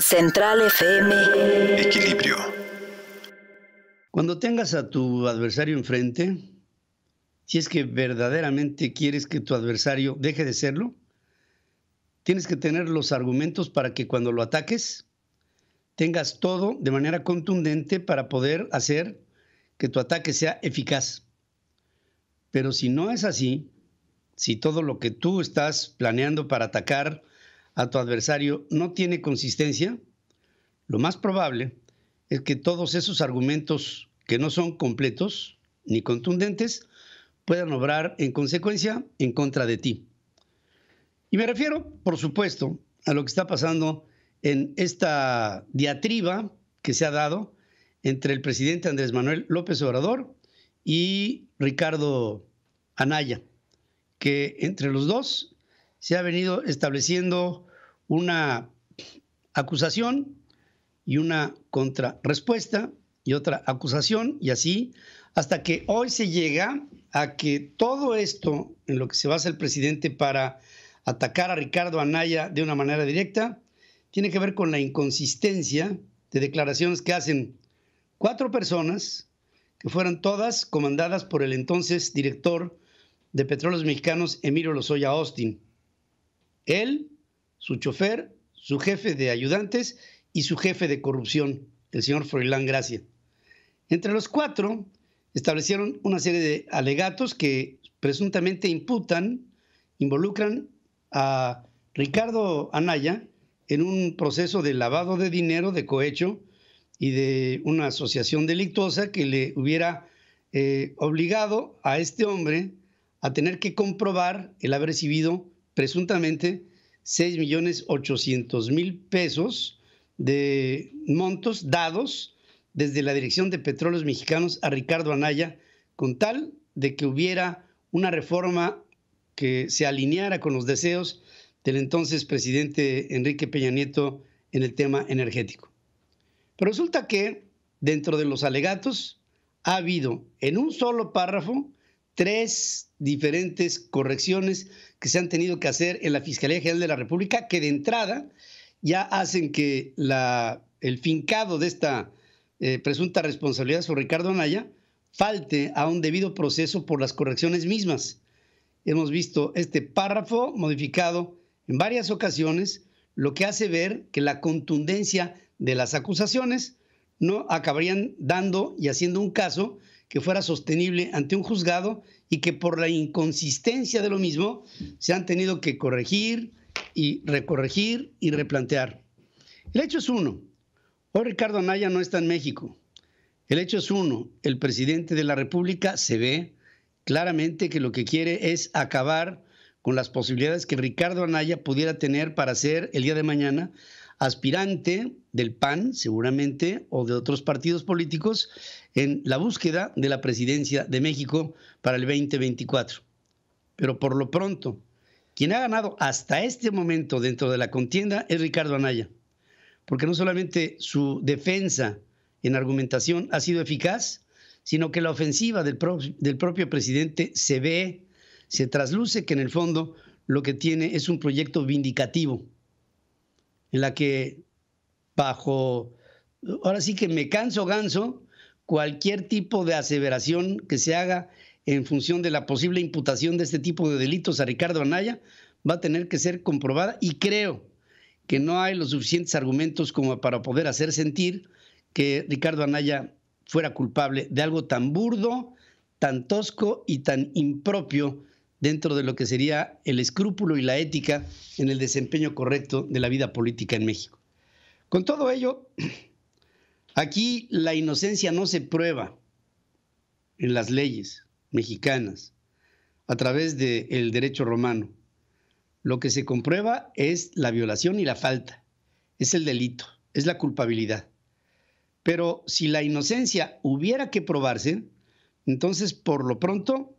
Central FM. Equilibrio. Cuando tengas a tu adversario enfrente, si es que verdaderamente quieres que tu adversario deje de serlo, tienes que tener los argumentos para que cuando lo ataques, tengas todo de manera contundente para poder hacer que tu ataque sea eficaz. Pero si no es así, si todo lo que tú estás planeando para atacar a tu adversario no tiene consistencia, lo más probable es que todos esos argumentos que no son completos ni contundentes puedan obrar en consecuencia en contra de ti. Y me refiero, por supuesto, a lo que está pasando en esta diatriba que se ha dado entre el presidente Andrés Manuel López Obrador y Ricardo Anaya, que entre los dos se ha venido estableciendo una acusación y una contrarrespuesta y otra acusación y así hasta que hoy se llega a que todo esto en lo que se basa el presidente para atacar a Ricardo Anaya de una manera directa tiene que ver con la inconsistencia de declaraciones que hacen cuatro personas que fueron todas comandadas por el entonces director de Petróleos Mexicanos, Emilio Lozoya Austin. Él su chofer, su jefe de ayudantes y su jefe de corrupción, el señor Froilán Gracia. Entre los cuatro establecieron una serie de alegatos que presuntamente imputan, involucran a Ricardo Anaya en un proceso de lavado de dinero, de cohecho y de una asociación delictuosa que le hubiera eh, obligado a este hombre a tener que comprobar el haber recibido presuntamente 6 millones mil pesos de montos dados desde la Dirección de Petróleos Mexicanos a Ricardo Anaya con tal de que hubiera una reforma que se alineara con los deseos del entonces presidente Enrique Peña Nieto en el tema energético. Pero resulta que dentro de los alegatos ha habido en un solo párrafo tres diferentes correcciones que se han tenido que hacer en la Fiscalía General de la República, que de entrada ya hacen que la, el fincado de esta eh, presunta responsabilidad sobre Ricardo Anaya falte a un debido proceso por las correcciones mismas. Hemos visto este párrafo modificado en varias ocasiones, lo que hace ver que la contundencia de las acusaciones no acabarían dando y haciendo un caso que fuera sostenible ante un juzgado y que por la inconsistencia de lo mismo se han tenido que corregir y recorregir y replantear. El hecho es uno. Hoy Ricardo Anaya no está en México. El hecho es uno. El presidente de la República se ve claramente que lo que quiere es acabar con las posibilidades que Ricardo Anaya pudiera tener para ser el día de mañana aspirante del PAN, seguramente, o de otros partidos políticos en la búsqueda de la presidencia de México para el 2024. Pero por lo pronto, quien ha ganado hasta este momento dentro de la contienda es Ricardo Anaya, porque no solamente su defensa en argumentación ha sido eficaz, sino que la ofensiva del, propio presidente se ve, se trasluce que en el fondo lo que tiene es un proyecto vindicativo, en la que bajo, ahora sí que me canso ganso, cualquier tipo de aseveración que se haga en función de la posible imputación de este tipo de delitos a Ricardo Anaya va a tener que ser comprobada y creo que no hay los suficientes argumentos como para poder hacer sentir que Ricardo Anaya fuera culpable de algo tan burdo, tan tosco y tan impropio dentro de lo que sería el escrúpulo y la ética en el desempeño correcto de la vida política en México. Con todo ello, aquí la inocencia no se prueba en las leyes mexicanas a través del derecho romano. Lo que se comprueba es la violación y la falta, es el delito, es la culpabilidad. Pero si la inocencia hubiera que probarse, entonces por lo pronto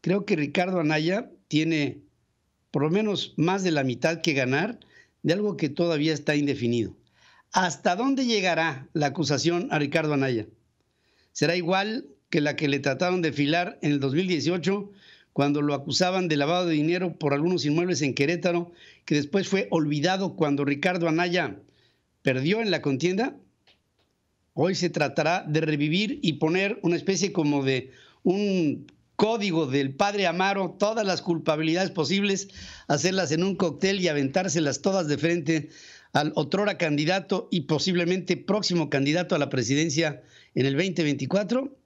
creo que Ricardo Anaya tiene por lo menos más de la mitad que ganar de algo que todavía está indefinido. ¿Hasta dónde llegará la acusación a Ricardo Anaya? ¿Será igual que la que le trataron de filar en el 2018 cuando lo acusaban de lavado de dinero por algunos inmuebles en Querétaro, que después fue olvidado cuando Ricardo Anaya perdió en la contienda? Hoy se tratará de revivir y poner una especie como de un código del padre Amaro, todas las culpabilidades posibles, hacerlas en un cóctel y aventárselas todas de frente al otrora candidato y posiblemente próximo candidato a la presidencia en el 2024?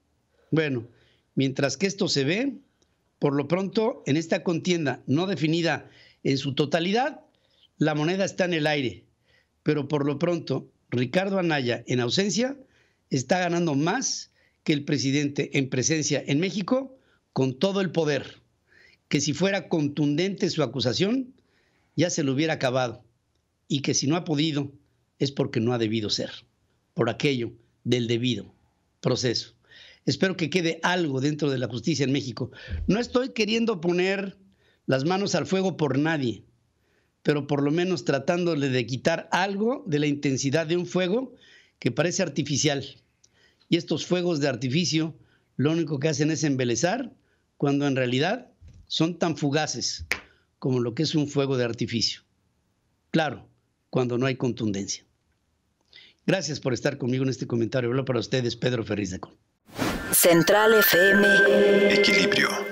Bueno, mientras que esto se ve, por lo pronto, en esta contienda no definida en su totalidad, la moneda está en el aire. Pero por lo pronto, Ricardo Anaya, en ausencia, está ganando más que el presidente en presencia en México con todo el poder, que si fuera contundente su acusación, ya se lo hubiera acabado y que si no ha podido es porque no ha debido ser, por aquello del debido proceso. Espero que quede algo dentro de la justicia en México. No estoy queriendo poner las manos al fuego por nadie, pero por lo menos tratándole de quitar algo de la intensidad de un fuego que parece artificial. Y estos fuegos de artificio lo único que hacen es embelezar cuando en realidad son tan fugaces como lo que es un fuego de artificio. Claro, cuando no hay contundencia. Gracias por estar conmigo en este comentario. Hablo para ustedes, Pedro Ferriz de Con. Central FM. Equilibrio.